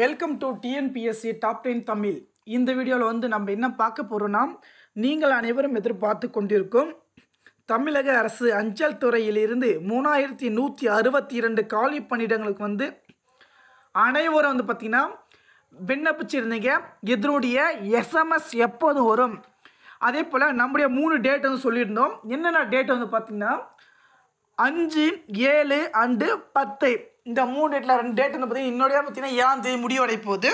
welcome to TNPSC top ten Tamil இந்த வீடியோவில் வந்து நம்ம என்ன பார்க்க போகிறோன்னா நீங்கள் அனைவரும் எதிர்பார்த்து கொண்டிருக்கும் தமிழக அரசு அஞ்சல் துறையிலிருந்து மூணாயிரத்தி நூற்றி அறுபத்தி இரண்டு காலி பணியிடங்களுக்கு வந்து அனைவரும் வந்து பார்த்திங்கன்னா விண்ணப்பிச்சிருந்தீங்க இதனுடைய எஸ்எம்எஸ் எப்போது வரும் அதே போல் நம்முடைய மூணு டேட் வந்து சொல்லியிருந்தோம் என்னென்ன டேட் வந்து பார்த்திங்கன்னா அஞ்சு ஏழு அண்டு பத்து இந்த மூணு டேட்டில் ரெண்டு வந்து பார்த்தீங்கன்னா இன்னொடைய பார்த்தீங்கன்னா ஏழாம் தேதி முடிவடை போகுது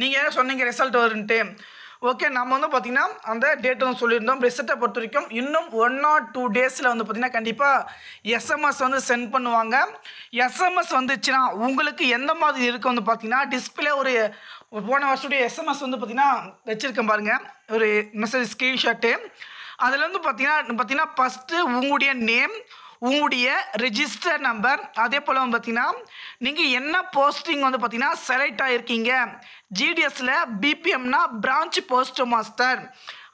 நீங்கள் சொன்னீங்க ரிசல்ட் வருன்ட்டு ஓகே நம்ம வந்து பார்த்திங்கன்னா அந்த டேட் வந்து சொல்லியிருந்தோம் ரிசல்ட்டை பொறுத்த வரைக்கும் இன்னும் ஒன் ஆர் டூ டேஸில் வந்து பார்த்திங்கன்னா கண்டிப்பாக எஸ்எம்எஸ் வந்து சென்ட் பண்ணுவாங்க எஸ்எம்எஸ் வந்துச்சுன்னா உங்களுக்கு எந்த மாதிரி இருக்குது வந்து பார்த்திங்கன்னா டிஸ்பிளே ஒரு போன வருஷத்துடைய எஸ்எம்எஸ் வந்து பார்த்திங்கன்னா வச்சுருக்கேன் பாருங்கள் ஒரு மெசேஜ் ஸ்க்ரீன்ஷாட்டு அதில் வந்து பார்த்திங்கன்னா பார்த்திங்கன்னா ஃபஸ்ட்டு உங்களுடைய நேம் உங்களுடைய ரிஜிஸ்டர் நம்பர் அதே போல் வந்து பார்த்தீங்கன்னா நீங்கள் என்ன போஸ்டிங் வந்து பார்த்தீங்கன்னா செலக்ட் ஆகிருக்கீங்க ஜிடிஎஸில் பிபிஎம்னா பிரான்ச் போஸ்ட் மாஸ்டர்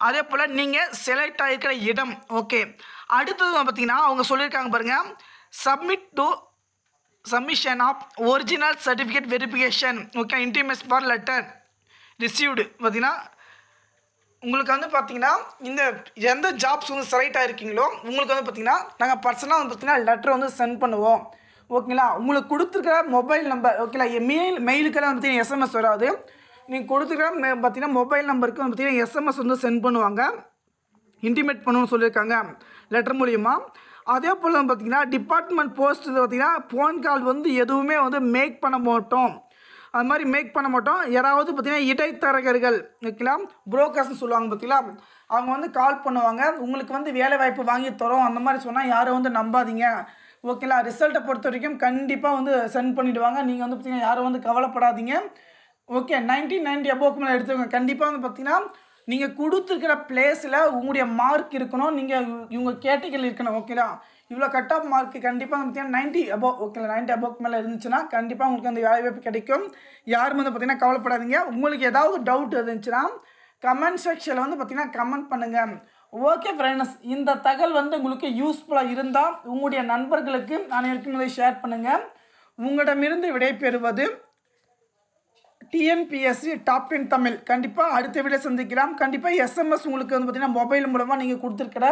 அதே போல் நீங்கள் செலக்ட் ஆகிருக்கிற இடம் ஓகே அடுத்தது பார்த்தீங்கன்னா அவங்க சொல்லியிருக்காங்க பாருங்கள் submit to submission of original certificate verification okay intimation for letter received பார்த்தீங்கன்னா உங்களுக்கு வந்து பார்த்தீங்கன்னா இந்த எந்த ஜாப்ஸ் வந்து செலக்ட் ஆகிருக்கீங்களோ உங்களுக்கு வந்து பார்த்தீங்கன்னா நாங்கள் பர்சனலாக வந்து பார்த்தீங்கன்னா லெட்டர் வந்து சென்ட் பண்ணுவோம் ஓகேங்களா உங்களுக்கு கொடுத்துருக்கிற மொபைல் நம்பர் ஓகேங்களா மெயில் மெயிலுக்கெல்லாம் வந்து பார்த்தீங்கன்னா எஸ்எம்எஸ் வராது நீங்கள் கொடுத்துருக்கிற பார்த்தீங்கன்னா மொபைல் நம்பருக்கு வந்து பார்த்தீங்கன்னா எஸ்எம்எஸ் வந்து சென்ட் பண்ணுவாங்க இன்டிமேட் பண்ணுவோன்னு சொல்லியிருக்காங்க லெட்டர் மூலிமா அதே போல் வந்து பார்த்திங்கன்னா டிபார்ட்மெண்ட் போஸ்ட் பார்த்திங்கன்னா ஃபோன் கால் வந்து எதுவுமே வந்து மேக் பண்ண மாட்டோம் அது மாதிரி மேக் பண்ண மாட்டோம் யாராவது பார்த்தீங்கன்னா இடைத்தரகர்கள் ஓகேங்களா புரோக்கர்ஸ்னு சொல்லுவாங்க பார்த்தீங்களா அவங்க வந்து கால் பண்ணுவாங்க உங்களுக்கு வந்து வேலை வாய்ப்பு வாங்கி தரோம் அந்த மாதிரி சொன்னால் யாரும் வந்து நம்பாதீங்க ஓகேங்களா ரிசல்ட்டை பொறுத்த வரைக்கும் கண்டிப்பாக வந்து சென்ட் பண்ணிவிடுவாங்க நீங்கள் வந்து பார்த்தீங்கன்னா யாரும் வந்து கவலைப்படாதீங்க ஓகே நைன்டீன் நைன்டி அபோக்கு மேலே எடுத்துக்கோங்க கண்டிப்பாக வந்து பார்த்திங்கன்னா நீங்கள் கொடுத்துருக்கிற பிளேஸில் உங்களுடைய மார்க் இருக்கணும் நீங்கள் இவங்க கேட்டகரியில் இருக்கணும் ஓகேங்களா இவ்வளோ கட் ஆஃப் மார்க் கண்டிப்பாக வந்து பார்த்தீங்கன்னா ninety above okay ninety above மேலே இருந்துச்சுன்னா கண்டிப்பாக உங்களுக்கு அந்த வேலை வாய்ப்பு கிடைக்கும் யாரும் வந்து பார்த்திங்கன்னா கவலைப்படாதீங்க உங்களுக்கு ஏதாவது டவுட் இருந்துச்சுன்னா கமெண்ட் செக்ஷனில் வந்து பார்த்திங்கன்னா கமெண்ட் பண்ணுங்கள் ஓகே ஃப்ரெண்ட்ஸ் இந்த தகவல் வந்து உங்களுக்கு யூஸ்ஃபுல்லாக இருந்தால் உங்களுடைய நண்பர்களுக்கு அனைவருக்கும் இதை ஷேர் பண்ணுங்கள் உங்களிடமிருந்து விடைபெறுவது டிஎன்பிஎஸ்சி டாப் டென் தமிழ் கண்டிப்பாக அடுத்த விட சந்திக்கலாம் கண்டிப்பாக எஸ்எம்எஸ் உங்களுக்கு வந்து பார்த்திங்கன்னா மொபைல் மூலமாக நீங்கள் கொடுத்துருக்கிற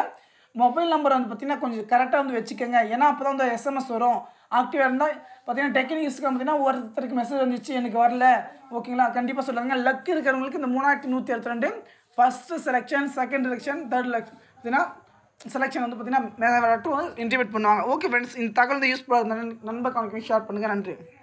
மொபைல் நம்பர் வந்து பார்த்திங்கன்னா கொஞ்சம் கரெக்டாக வந்து வச்சுக்கோங்க ஏன்னா அப்போ தான் வந்து எஸ்எம்எஸ் வரும் ஆக்டிவாக இருந்தால் பார்த்தீங்கன்னா டெக்னிக்ஸ்க்கு பார்த்தீங்கன்னா ஒருத்தருக்கு மெசேஜ் வந்துச்சு எனக்கு வரல ஓகேங்களா கண்டிப்பாக சொல்லுங்கள் லக் இருக்கிறவங்களுக்கு இந்த மூணாயிரத்தி நூற்றி எழுபத்தி ரெண்டு first selection second selection third election பார்த்தீங்கன்னா செலெக்ஷன் வந்து பார்த்தீங்கன்னா இன்டிமேட் பண்ணுவாங்க ஓகே ஃப்ரெண்ட்ஸ் இந்த தகவல் யூஸ்ஃபுல்லாக நண்பர் கணக்கு ஷேர் பண்ணுங்கள் நன்றி